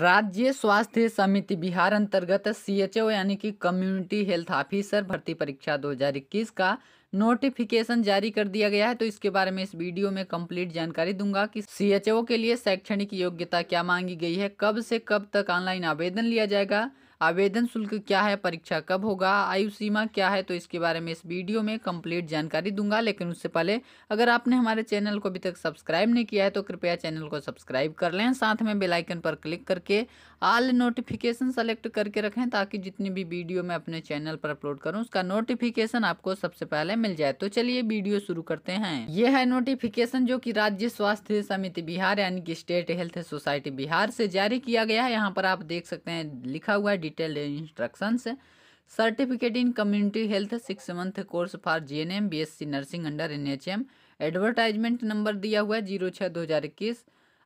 राज्य स्वास्थ्य समिति बिहार अंतर्गत सीएचओ यानी कि कम्युनिटी हेल्थ ऑफिसर भर्ती परीक्षा 2021 का नोटिफिकेशन जारी कर दिया गया है तो इसके बारे में इस वीडियो में कंप्लीट जानकारी दूंगा कि सीएचओ के लिए शैक्षणिक योग्यता क्या मांगी गई है कब से कब तक ऑनलाइन आवेदन लिया जाएगा आवेदन शुल्क क्या है परीक्षा कब होगा आयु सीमा क्या है तो इसके बारे में इस वीडियो में कंप्लीट जानकारी दूंगा लेकिन उससे पहले अगर आपने हमारे चैनल को अभी तक सब्सक्राइब नहीं किया है तो कृपया चैनल को सब्सक्राइब कर लें साथ में बेलाइकन पर क्लिक करके आल नोटिफिकेशन सेलेक्ट करके रखें ताकि जितनी भी वीडियो मैं अपने चैनल पर अपलोड करूँ उसका नोटिफिकेशन आपको सबसे पहले मिल जाए तो चलिए वीडियो शुरू करते हैं ये है नोटिफिकेशन जो कि राज्य स्वास्थ्य समिति बिहार यानी कि स्टेट हेल्थ सोसाइटी बिहार से जारी किया गया है यहाँ पर आप देख सकते हैं लिखा हुआ है detailed instructions certificate in community health six month course for G N M B S C nursing under N H M advertisement number दिया हुआ है जीरो छः दो हज़ार इक्कीस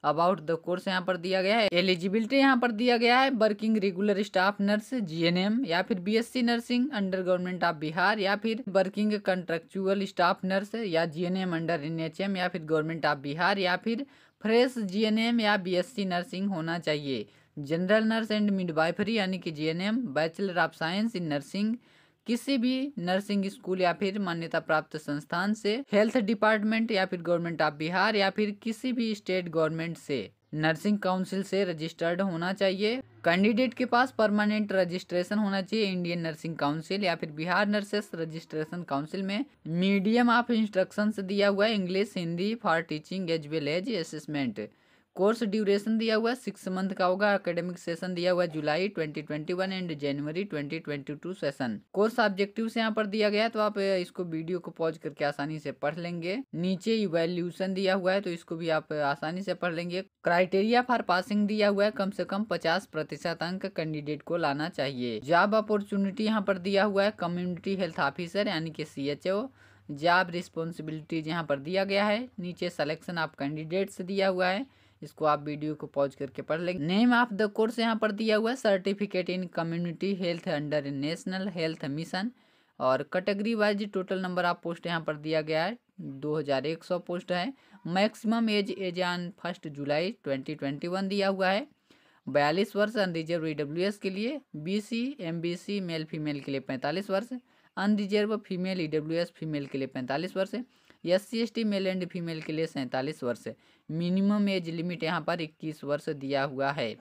अबाउट द कोर्स यहाँ पर दिया गया है एलिजिबिलिटी यहाँ पर दिया गया है working regular staff nurse GNM या फिर BSc nursing under government of Bihar या फिर वर्किंग कंट्रेक्चुअल स्टाफ नर्स या जीएनएम अंडर एनएचएम या फिर गवर्नमेंट ऑफ बिहार या फिर फ्रेश जीएनएम या बीएससी नर्सिंग होना चाहिए जनरल नर्स एंड मिडवाइफरी यानी कि जीएनएम bachelor of science in nursing किसी भी नर्सिंग स्कूल या फिर मान्यता प्राप्त संस्थान से हेल्थ डिपार्टमेंट या फिर गवर्नमेंट ऑफ बिहार या फिर किसी भी स्टेट गवर्नमेंट से नर्सिंग काउंसिल से रजिस्टर्ड होना चाहिए कैंडिडेट के पास परमानेंट रजिस्ट्रेशन होना चाहिए इंडियन नर्सिंग काउंसिल या फिर बिहार नर्सेस रजिस्ट्रेशन काउंसिल में मीडियम ऑफ इंस्ट्रक्शन दिया हुआ है English Hindi for teaching as well as assessment course duration दिया हुआ है सिक्स मंथ का होगा एकेडमिक सेशन दिया हुआ July 2021 and January 2022 session course objective यहाँ पर दिया गया है तो आप इसको वीडियो को पॉज करके आसानी से पढ़ लेंगे नीचे इवेल्यूशन दिया हुआ है तो इसको भी आप आसानी से पढ़ लेंगे क्राइटेरिया फॉर पासिंग दिया हुआ है कम से कम पचास प्रतिशत अंक कैंडिडेट को लाना चाहिए जॉब अपॉर्चुनिटी यहाँ पर दिया हुआ है कम्युनिटी हेल्थ ऑफिसर यानी कि सी जॉब रिस्पॉन्सिबिलिटीज यहाँ पर दिया गया है नीचे सलेक्शन ऑफ कैंडिडेट्स दिया हुआ है इसको आप वीडियो को पॉज करके पढ़ लेंगे नेम ऑफ द कोर्स यहाँ पर दिया हुआ है certificate in community health under national health mission और category wise total number of post यहाँ पर दिया गया है दो हजार एक सौ पोस्ट है maximum age age on first July twenty twenty one दिया हुआ है बयालीस वर्ष अनरिजर्व ई e के लिए B C M B C male female के लिए पैंतालीस वर्ष अनरिजर्व फीमेल ई फीमेल के लिए पैंतालीस वर्ष S C S T male and female के लिए सैंतालीस वर्ष मिनिमम एज लिमिट यहाँ पर इक्कीस वर्ष दिया हुआ है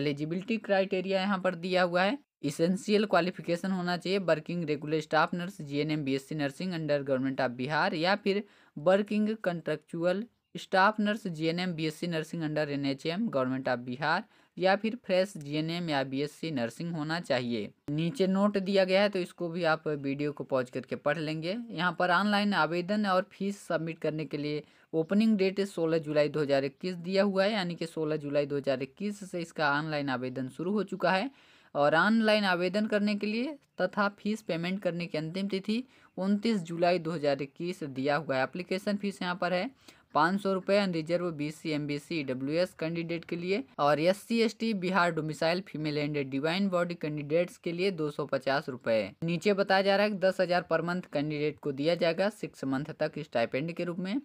एलिजिबिलिटी क्राइटेरिया यहाँ पर दिया हुआ है इसेंशियल क्वालिफिकेशन होना चाहिए working regular staff nurse G N M B S C nursing under government of Bihar या फिर working contractual staff nurse G N M B S C nursing under N H M government of Bihar या फिर fresh GNM या BSc nursing होना चाहिए नीचे note दिया गया है तो इसको भी आप वीडियो को पॉज करके पढ़ लेंगे यहाँ पर ऑनलाइन आवेदन और फीस सबमिट करने के लिए ओपनिंग डेट 16 जुलाई 2021 दिया हुआ है यानी कि 16 जुलाई 2021 से इसका ऑनलाइन आवेदन शुरू हो चुका है और ऑनलाइन आवेदन करने के लिए तथा फीस पेमेंट करने की अंतिम तिथि 29 जुलाई 2021 दिया हुआ है एप्लीकेशन फीस यहाँ पर है पाँच सौ रुपये reserve C W S candidate के लिए और S C S T Bihar domicile female and divine body candidates के लिए दो सौ पचास रुपए नीचे बताया जा रहा है कि दस हजार पर मंथ कैंडिडेट को दिया जाएगा सिक्स मंथ तक स्टाइपेंड के रूप में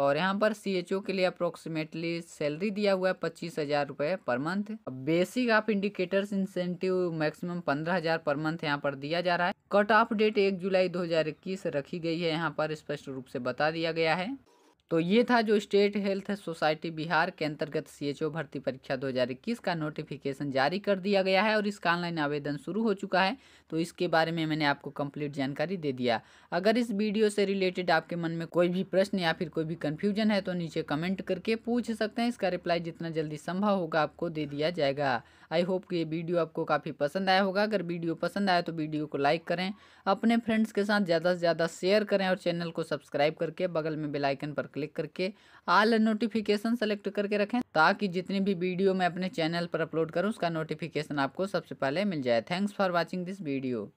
और यहाँ पर सी एच ओ के लिए अप्रोक्सीमेटली सैलरी दिया हुआ है पच्चीस हज़ार रुपये पर मंथ बेसिक आप इंडिकेटर्स इंसेंटिव मैक्सिमम पंद्रह हज़ार पर मंथ यहाँ पर दिया जा रहा है कट ऑफ डेट एक जुलाई दो हज़ार इक्कीस रखी गई है यहाँ पर स्पष्ट रूप से बता दिया गया है तो ये था जो स्टेट हेल्थ सोसाइटी बिहार के अंतर्गत सीएचओ भर्ती परीक्षा 2021 का नोटिफिकेशन जारी कर दिया गया है और इसका ऑनलाइन आवेदन शुरू हो चुका है तो इसके बारे में मैंने आपको कंप्लीट जानकारी दे दिया अगर इस वीडियो से रिलेटेड आपके मन में कोई भी प्रश्न या फिर कोई भी कन्फ्यूजन है तो नीचे कमेंट करके पूछ सकते हैं इसका रिप्लाई जितना जल्दी संभव होगा आपको दे दिया जाएगा आई होप कि ये वीडियो आपको काफ़ी पसंद आया होगा अगर वीडियो पसंद आया तो वीडियो को लाइक करें अपने फ्रेंड्स के साथ ज़्यादा से ज़्यादा शेयर करें और चैनल को सब्सक्राइब करके बगल में बेलाइकन पर क्लिक करके आल नोटिफिकेशन सेलेक्ट करके रखें ताकि जितनी भी वीडियो मैं अपने चैनल पर अपलोड करूँ उसका नोटिफिकेशन आपको सबसे पहले मिल जाए thanks for watching this video